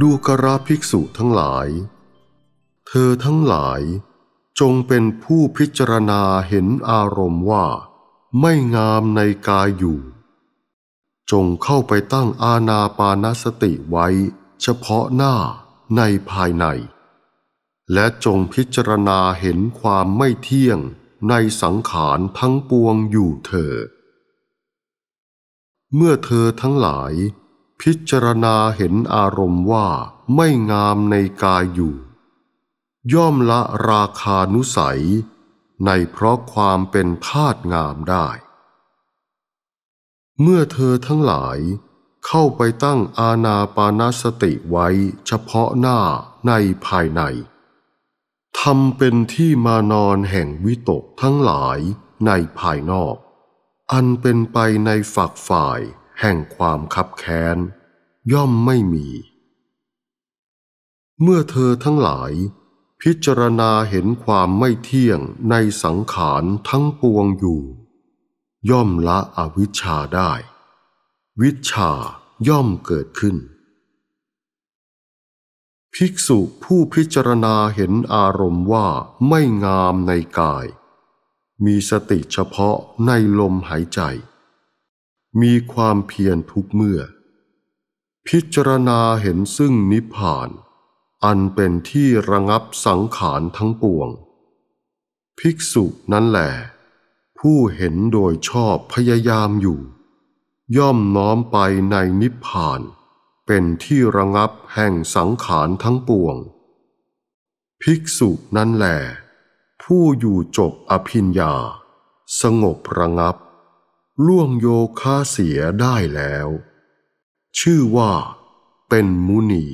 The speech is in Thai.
ดูกราภิกษุทั้งหลาย เธอทั้งหลาย จงเป็นผู้พิจารณาเห็นอารมณ์ว่าไม่งามในกายอยู่ จงเข้าไปตั้งอาณาปานสติไว้เฉพาะหน้าในภายใน และจงพิจารณาเห็นความไม่เที่ยงในสังขารทั้งปวงอยู่เธอเมื่อเธอทั้งหลายพิจารณาเห็นอารมณ์ว่าไม่งามในกายอยู่ ย่อมละราคานุสัย ในเพราะความเป็นธาตุงามได้ เมื่อเธอทั้งหลายเข้าไปตั้งอาณาปานาสติไว้เฉพาะหน้าในภายในทำเป็นที่มานอนแห่งวิตกทั้งหลายในภายนอก อันเป็นไปในฝักฝ่ายแห่งความคับแค้น ย่อมไม่มี เมื่อเธอทั้งหลาย พิจารณาเห็นความไม่เที่ยงในสังขารทั้งปวงอยู่ ย่อมละอวิชชาได้ วิชาย่อมเกิดขึ้น ภิกษุผู้พิจารณาเห็นอารมณ์ว่าไม่งามในกาย มีสติเฉพาะในลมหายใจมีความเพียรทุกเมื่อ พิจารณาเห็นซึ่งนิพพาน อันเป็นที่ระงับสังขารทั้งปวง ภิกษุนั้นแหลผู้เห็นโดยชอบพยายามอยู่ ย่อมน้อมไปในนิพพาน เป็นที่ระงับแห่งสังขารทั้งปวง ภิกษุนั้นแหลผู้อยู่จบอภิญญา สงบระงับล่วงโยคะเสียได้แล้ว ชื่อว่าเป็นมุนี